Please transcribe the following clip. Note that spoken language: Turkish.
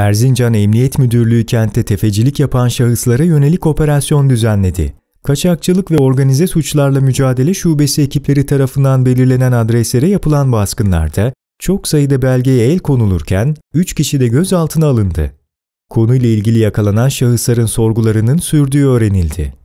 Erzincan Emniyet Müdürlüğü kentte tefecilik yapan şahıslara yönelik operasyon düzenledi. Kaçakçılık ve organize suçlarla mücadele şubesi ekipleri tarafından belirlenen adreslere yapılan baskınlarda çok sayıda belgeye el konulurken 3 kişi de gözaltına alındı. Konuyla ilgili yakalanan şahısların sorgularının sürdüğü öğrenildi.